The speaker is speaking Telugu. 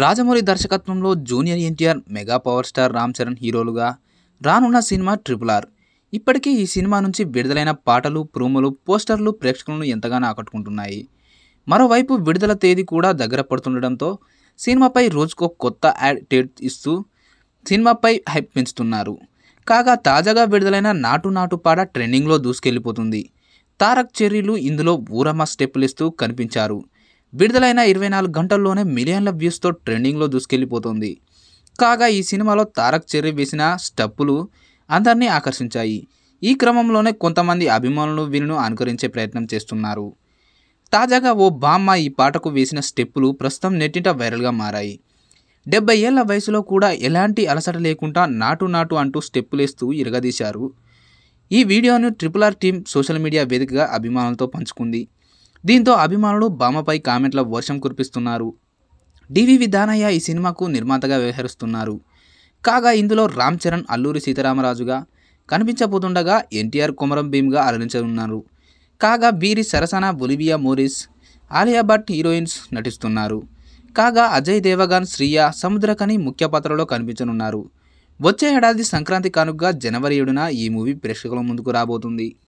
రాజమౌళి దర్శకత్వంలో junior NTR mega power star Ram Charan హీరోలుగా రానున్న సినిమా ట్రిపుల్ ఆర్ ఇప్పటికీ ఈ సినిమా నుంచి విడుదలైన పాటలు ప్రోమోలు పోస్టర్లు ప్రేక్షకులను ఎంతగానో ఆకట్టుకుంటున్నాయి మరోవైపు విడుదల తేదీ కూడా దగ్గర పడుతుండటంతో సినిమాపై రోజుకో కొత్త యాడ్ టేట్ ఇస్తూ సినిమాపై హైప్ పెంచుతున్నారు కాగా తాజాగా విడుదలైన నాటు నాటు పాట ట్రెండింగ్లో దూసుకెళ్లిపోతుంది తారక్ చెర్రీలు ఇందులో ఊరమ్మ స్టెప్పులు ఇస్తూ కనిపించారు విడుదలైన ఇరవై నాలుగు గంటల్లోనే మిలియన్ల వ్యూస్తో ట్రెండింగ్లో దూసుకెళ్ళిపోతుంది కాగా ఈ సినిమాలో తారక్ చెర్రి వేసిన స్టప్పులు అందరినీ ఆకర్షించాయి ఈ క్రమంలోనే కొంతమంది అభిమానులు వీరిను అనుకరించే ప్రయత్నం చేస్తున్నారు తాజాగా ఓ బామ్మ ఈ పాటకు వేసిన స్టెప్పులు ప్రస్తుతం నెట్టింట వైరల్గా మారాయి డెబ్బై ఏళ్ల వయసులో కూడా ఎలాంటి అలసట లేకుండా నాటు నాటు అంటూ స్టెప్పులేస్తూ ఇరగదీశారు ఈ వీడియోను triple R team social media వేదికగా అభిమానులతో పంచుకుంది దీంతో అభిమానులు భామపై కామెంట్ల వర్షం కురిపిస్తున్నారు డివి విధానయ్య ఈ సినిమాకు నిర్మాతగా వ్యవహరిస్తున్నారు కాగా ఇందులో రామ్ చరణ్ అల్లూరి సీతారామరాజుగా కనిపించబోతుండగా ఎన్టీఆర్ కుమరం భీమ్గా అలరించనున్నారు కాగా బీరి సరసన Olivia Morris Alia Bhatt heroines నటిస్తున్నారు కాగా అజయ్ దేవగన్ శ్రీయ సముద్రకని ముఖ్య పాత్రలో కనిపించనున్నారు వచ్చే ఏడాది సంక్రాంతి కానుకగా జనవరి ఏడున ఈ మూవీ ప్రేక్షకుల ముందుకు రాబోతుంది